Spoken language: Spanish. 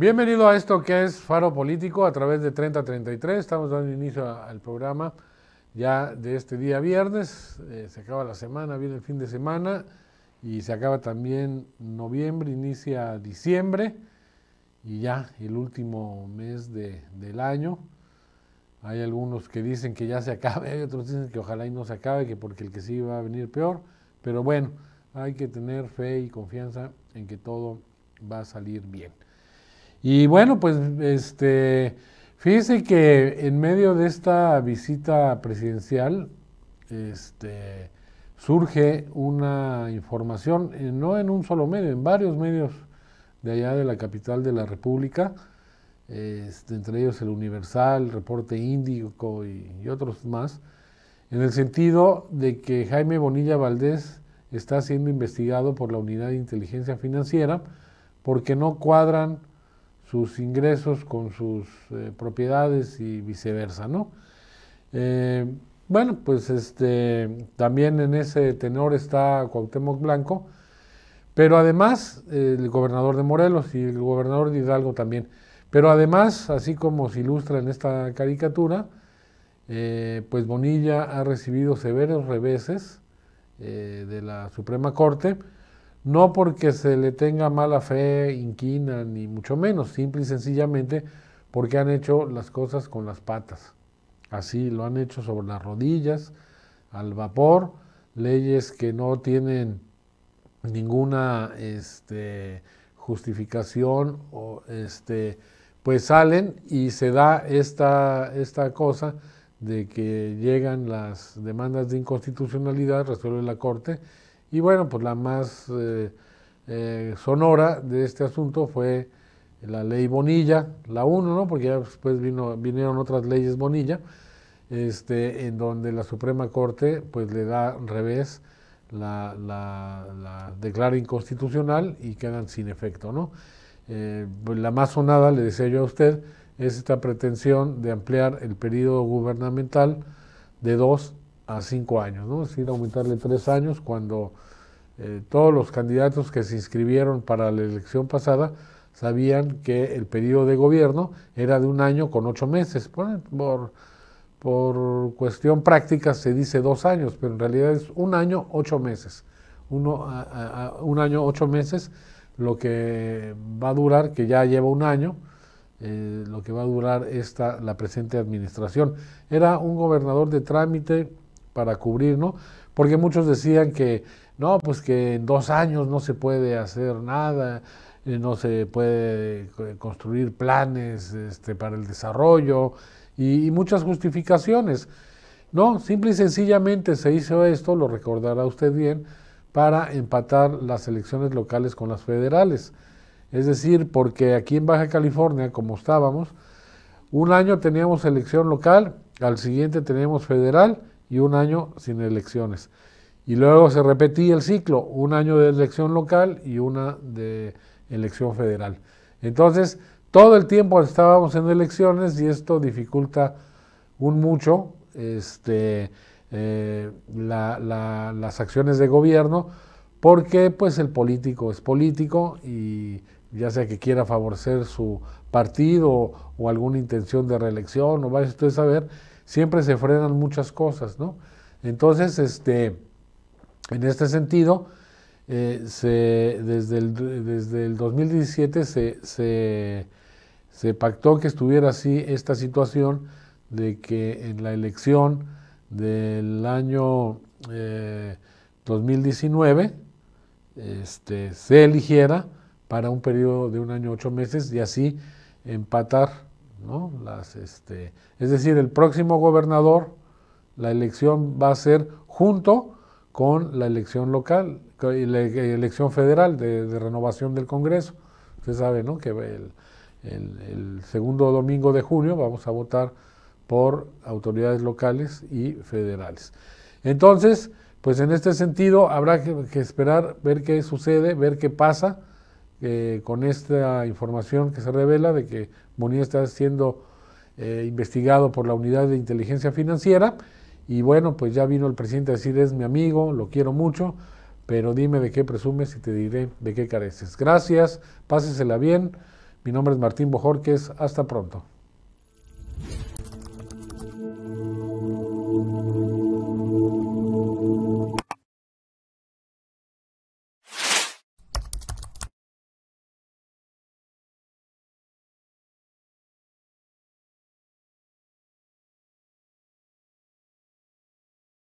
Bienvenido a esto que es Faro Político a través de 3033. Estamos dando inicio al programa ya de este día viernes. Eh, se acaba la semana, viene el fin de semana y se acaba también noviembre, inicia diciembre y ya el último mes del año. Hay algunos que dicen que ya se acabe, otros dicen que ojalá y no se acabe, que porque el que sí va a venir peor. Pero bueno, hay que tener fe y confianza en que todo va a salir bien. Y bueno, pues este, fíjese que en medio de esta visita presidencial este, surge una información, eh, no en un solo medio, en varios medios de allá de la capital de la República, este, entre ellos el Universal, Reporte Índico y, otros más, en el sentido de que Jaime Bonilla Valdés está siendo investigado por la Unidad de Inteligencia Financiera porque no cuadran sus ingresos con sus eh, propiedades y viceversa, ¿no? Eh, bueno, pues este, también en ese tenor está Cuauhtémoc Blanco, pero además eh, el gobernador de Morelos y el gobernador de Hidalgo también. Pero además, así como se ilustra en esta caricatura, pues Bonilla ha recibido severos reveses de la Suprema Corte, no porque se le tenga mala fe, inquina, ni mucho menos, simple y sencillamente porque han hecho las cosas con las patas. Así lo han hecho sobre las rodillas, al vapor, leyes que no tienen ninguna este, justificación o este, pues salen y se da esta, esta cosa de que llegan las demandas de inconstitucionalidad, resuelve la Corte y bueno, pues la más eh, eh, sonora de este asunto fue la ley Bonilla, la 1, ¿no? Porque ya después vino, vinieron otras leyes Bonilla, este, en donde la Suprema Corte pues le da revés, la, declara inconstitucional y quedan sin efecto, ¿no? Eh, pues la más sonada, le decía yo a usted, es esta pretensión de ampliar el periodo gubernamental de dos a cinco años, ¿no? es decir, aumentarle tres años cuando eh, todos los candidatos que se inscribieron para la elección pasada sabían que el periodo de gobierno era de un año con ocho meses. Por, por, cuestión práctica se dice dos años, pero en realidad es un año, ocho meses. Uno, un año, ocho meses, lo que va a durar, que ya lleva un año, eh, lo que va a durar esta, la presente administración. Era un gobernador de trámite para cubrir, no, porque muchos decían que no, pues que en dos años no se puede hacer nada, eh, no se puede eh, construir planes este, para el desarrollo y, muchas justificaciones. No, simple y sencillamente se hizo esto, lo recordará usted bien, para empatar las elecciones locales con las federales. Es decir, porque aquí en Baja California, como estábamos, un año teníamos elección local, al siguiente teníamos federal y un año sin elecciones. Y luego se repetía el ciclo, un año de elección local y una de elección federal. Entonces, todo el tiempo estábamos en elecciones y esto dificulta un mucho este, eh, las acciones de gobierno porque pues el político es político y ya sea que quiera favorecer su partido o alguna intención de reelección, o vaya usted a saber, siempre se frenan muchas cosas, ¿no? Entonces, este, en este sentido, eh, desde, el, 2017 se, se, pactó que estuviera así esta situación de que en la elección del año 2019 eh, este, se eligiera para un periodo de un año ocho meses y así empatar, ¿no? Las, este, es decir, el próximo gobernador, la elección va a ser junto con la elección local, la e, elección federal de, renovación del Congreso. Usted sabe, ¿no? Que el, segundo domingo de junio vamos a votar por autoridades locales y federales. Entonces, pues en este sentido habrá que, esperar, ver qué sucede, ver qué pasa eh, con esta información que se revela de que Bonilla está siendo eh, investigado por la unidad de inteligencia financiera. Y bueno, pues ya vino el presidente a decir, es mi amigo, lo quiero mucho, pero dime de qué presumes y te diré de qué careces. Gracias, pásesela bien. Mi nombre es Martín Bojorquez, hasta pronto.